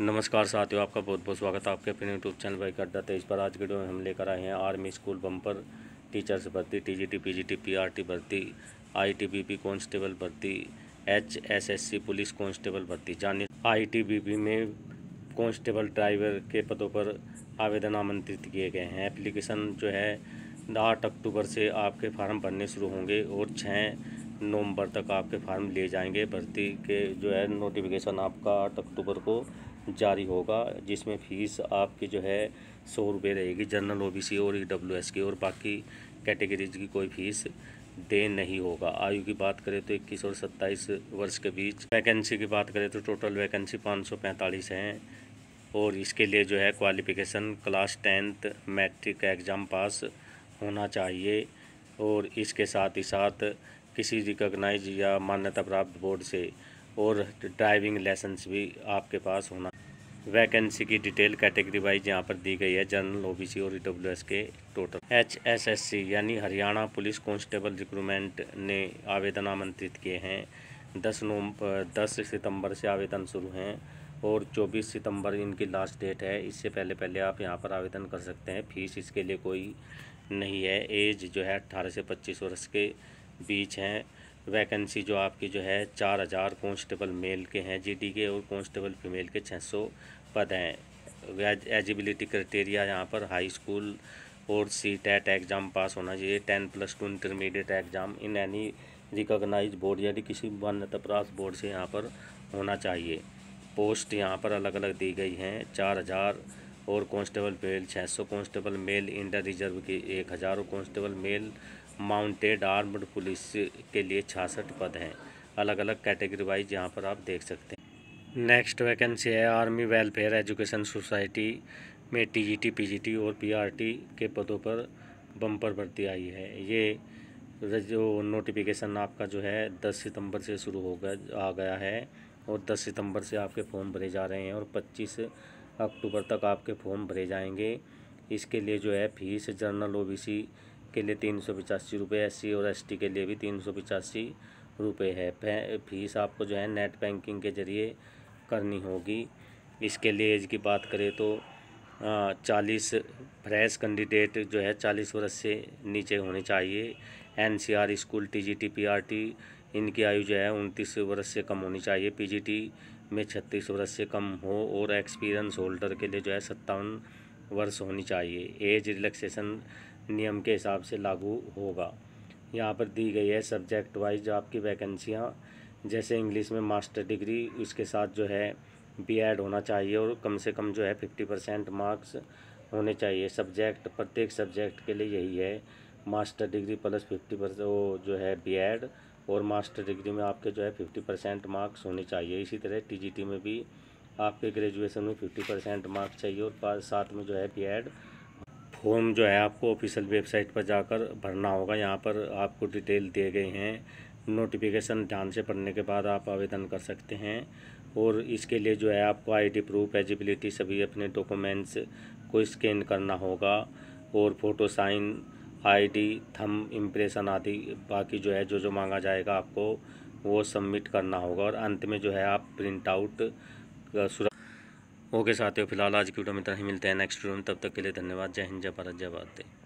नमस्कार साथियों आपका बहुत बहुत स्वागत है आपके अपने यूट्यूब चैनल बाइक अड्डा तेज पर तो आज वीडियो में हम लेकर आए हैं आर्मी स्कूल बम्पर टीचर्स भर्ती टीजीटी पीजीटी पीआरटी भर्ती आईटीबीपी कांस्टेबल भर्ती एचएसएससी पुलिस कांस्टेबल भर्ती जानिए आईटीबीपी में कांस्टेबल ड्राइवर के पदों पर आवेदन आमंत्रित किए गए हैं एप्लीकेशन जो है आठ अक्टूबर से आपके फार्म भरने शुरू होंगे और छः नवंबर तक आपके फार्म लिए जाएंगे भर्ती के जो है नोटिफिकेशन आपका आठ अक्टूबर को जारी होगा जिसमें फ़ीस आपकी जो है सौ रुपये रहेगी जनरल ओबीसी और ई डब्ल्यू एस की और बाकी कैटेगरीज की कोई फ़ीस दे नहीं होगा आयु की बात करें तो 21 और 27 वर्ष के बीच वैकेंसी की बात करें तो टोटल वैकेंसी 545 हैं और इसके लिए जो है qualification class tenth matric exam pass होना चाहिए और इसके साथ ही साथ किसी रिकोगनाइज या मान्यता प्राप्त बोर्ड से और ड्राइविंग लाइसेंस भी आपके पास होना वैकेंसी की डिटेल कैटेगरी वाइज यहाँ पर दी गई है जनरल ओबीसी और ईडब्ल्यूएस के टोटल एचएसएससी यानी हरियाणा पुलिस कांस्टेबल रिक्रूटमेंट ने आवेदन आमंत्रित किए हैं दस नवम्बर दस सितंबर से आवेदन शुरू हैं और 24 सितंबर इनकी लास्ट डेट है इससे पहले पहले आप यहाँ पर आवेदन कर सकते हैं फीस इसके लिए कोई नहीं है एज जो है अट्ठारह से पच्चीस वर्ष के बीच हैं वैकेंसी जो आपकी जो है चार हज़ार कॉन्स्टेबल मेल के हैं जीडी के और कॉन्स्टेबल फीमेल के छः सौ पद हैं एजिबिलिटी क्राइटेरिया यहाँ पर हाई स्कूल और सी टेट एग्ज़ाम पास होना चाहिए ten plus two intermediate exam in any recognise board यानी किसी मान्यता प्राप्त बोर्ड से यहाँ पर होना चाहिए पोस्ट यहाँ पर अलग अलग दी गई हैं चार हज़ार और फेल मेल सौ कांस्टेबल मेल इंडर रिजर्व के एक हज़ार और constable male mounted armed police के लिए छियासठ पद हैं अलग अलग कैटेगरी वाइज यहाँ पर आप देख सकते हैं नेक्स्ट वैकेंसी है आर्मी वेलफेयर एजुकेशन सोसाइटी में टीजीटी पीजीटी और पीआरटी के पदों पर बम्पर भर्ती आई है ये जो नोटिफिकेशन आपका जो है दस सितंबर से शुरू हो गया आ गया है और दस सितंबर से आपके फॉर्म भरे जा रहे हैं और पच्चीस अक्टूबर तक आपके फॉर्म भरे जाएंगे इसके लिए जो है फीस जर्नल ओ के लिए तीन सौ पचासी रुपये एस और एस के लिए भी तीन सौ पचासी रुपये है फीस आपको जो है नेट बैंकिंग के ज़रिए करनी होगी इसके लिए एज की बात करें तो चालीस फ्रेश कैंडिडेट जो है चालीस वर्ष से नीचे होने चाहिए एनसीआर स्कूल टीजीटी पीआरटी इनकी आयु जो है उनतीस वर्ष से कम होनी चाहिए पीजीटी में छत्तीस वर्ष से कम हो और एक्सपीरियंस होल्डर के लिए जो है सत्तावन वर्ष होनी चाहिए एज रिलैक्सेशन नियम के हिसाब से लागू होगा यहाँ पर दी गई है सब्जेक्ट वाइज जो आपकी वैकेंसियाँ जैसे इंग्लिश में मास्टर डिग्री उसके साथ जो है बी एड होना चाहिए और कम से कम जो है फिफ्टी परसेंट मार्क्स होने चाहिए सब्जेक्ट प्रत्येक सब्जेक्ट के लिए यही है master degree plus fifty percent वो जो है बी एड और मास्टर डिग्री में आपके जो है फिफ्टी परसेंट मार्क्स होने चाहिए इसी तरह टी में भी आपके ग्रेजुएसन में फिफ्टी परसेंट मार्क्स चाहिए और साथ में जो है बी एड फॉर्म जो है आपको ऑफिशियल वेबसाइट पर जाकर भरना होगा यहाँ पर आपको डिटेल दिए गए हैं नोटिफिकेशन ध्यान से पढ़ने के बाद आप आवेदन कर सकते हैं और इसके लिए जो है आपको आईडी प्रूफ एलिजिबिलिटी सभी अपने डॉक्यूमेंट्स को स्कैन करना होगा और photo sign ID thumb impression आदि बाकी जो है जो जो मांगा जाएगा आपको वो सबमिट करना होगा और अंत में जो है आप प्रिंट आउट ओके साथियों फिलहाल आज की वीडियो में तरह ही मिलते हैं नेक्स्ट वीडियो में तब तक के लिए धन्यवाद जय हिंद जय भारत जय भारत